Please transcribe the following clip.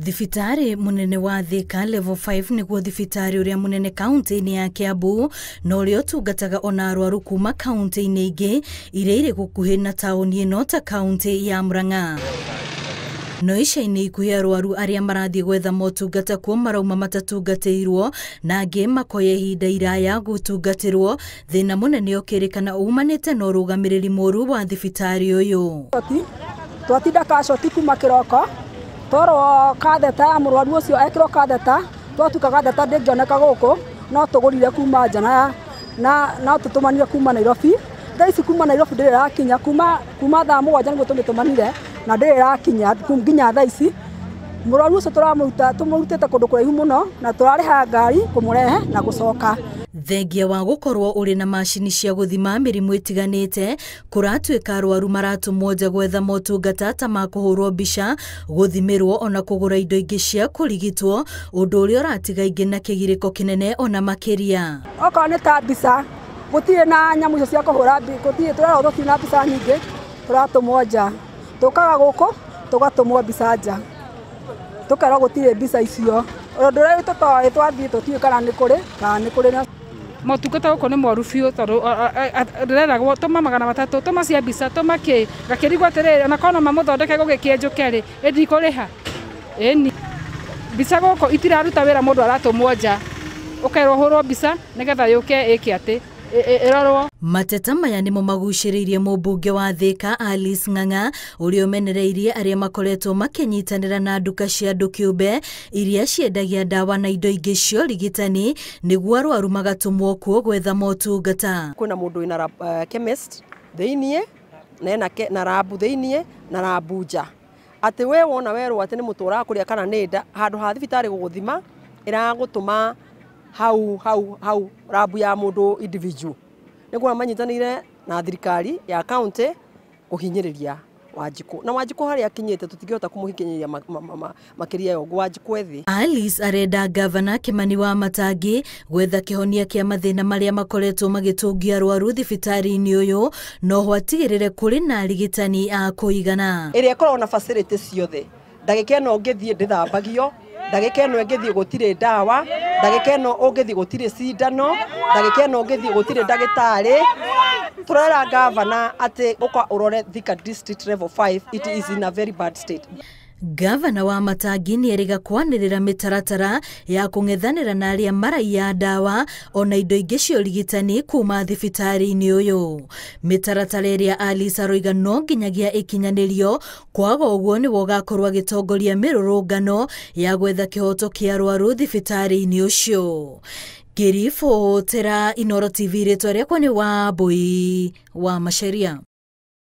thibitarä må nene wa thika level 5 nä thibitarä å rä a må nene kauntä-inä ya kiambu na å rä a å tungataga ona arwaru kuma kauntä-inä ingä iria irä gå kuhä na taåni ä no ta kauntä ya må rang'a no ica-inä ikuhä arwaru arĩa marathiä gwetha motungata kuo marauma irwo na angĩ makoya ihinda iraya gũtungatĩrwo thĩna mũnene umanä te na ũrũgamĩrĩri mũũru wa thibitarĩ ũyũ twatinda kacoti kuma kĩroko twarwo katheta ya må rwaru å cio ekärwo katheta twatuka katheta ndä ngä oneka gå kå no tå gå rire kuma njana no tå tå manire kuma nairobi thaa ici kuma nairobi ndä rä rakinya kuma thaa må gwanja nä guo tå nä tå manire na ndä rä rakinya nginya thaici murwaru ucio turamuruta tumurutite kundu kuraihu muno na turariha ngari kumurehe na gucoka thengia wa gukorwo uri na macini cia guthima mirimu itiganite kuratuika arwaru maratumwo nja gwetha motungata ta ma kuhurwo mbica guthimirwo ona kugura indo ingi cia kurigitwo undu uria uratiga ingi na kigiriko kinene ona makiria okorwo ni ta mbica gutire na nyamu icio cia kuhura gutire turerwo tutire na mbica nyingi turatumwo nja tukaga guku tugatumwo mbica nja tukera gutire mbica icio undu uria tutoi twathii tutii kana ni kuri kana ni kuri na motungata guko ni moru biu tondu reragwo tuma magana matatu tuma cia mbica tuma ki gakirigwo atiriri ona korwo no mamuthondeke gugikienjuke ri indi kuriha ĩni mbica guko itiraruta wira mundu aratumwo nja ukerwo hurwo mbica nigetha yuke ĩke atĩ ĩrorwo mateta maya nĩmo magucĩrĩirie mũmbunge wa thĩka alice ng'ang'a ũrĩa ũmenereirie arĩa makoretwo makĩnyitanĩra na nduka cia andũ kĩũmbe iria ciendagia ndawa na indo ingĩ cia ũrigitani nĩguo arwaru magatũmwo kuo gwetha motungata kwĩna mũndũ wĩna uh, chemist thĩiniĩ na ena na rabu thĩiniĩ na rabu nja atĩ we wona werwo atĩ nĩ mũtwe ũrakũrĩa kana nĩ nda handũ ha thibitarĩ gũgũthima ĩragũtũma hau hau hau rabu ya mundu individual niguo manyitanire na thirikari ya county kuhinyiriria Wanjiku na Wanjiku harĩa akinyete tũtingĩhota kũmũhikinyĩria makiria yo Wanjiku ethi. Alice arenda gavana Kimani wa Matangi gwetha kĩhonia kĩa mathĩna marĩa makoretwo magĩtũngia arwaru thibitarĩ-inĩ ũyũ na oho atigĩrĩre kũrĩ na rigitani a kũigana. ĩrĩa ĩkoragwo na facility ciothe ndagĩka no ngithie ndithambagio ndagĩka no ngithie gutire ndawa ndagika ä no å ngä thiä gå tirä cindano ndagika ä no å ngä thiä gå tirä ndagätarä tå rera ngavana atä å ka å rore thika district level 5 it is in a very bad state Gavana wa Matangi nĩ erĩga kwanĩrĩra mitaratara ya kũng'ethanĩra na arĩa maraiya ndawa ona indo ingĩ cia ũrigitani kuuma thibitarĩ-inĩ ũyũ. Mĩtaratara ĩrĩa Alice aroiga no nginyagia rio kwaga tongoria mä rå rå ngano ya gwetha kĩhoto kĩa arũaru thibitarĩ-inĩ ũcio. tera inoro TV twa rä wa Wambui wa Macharia.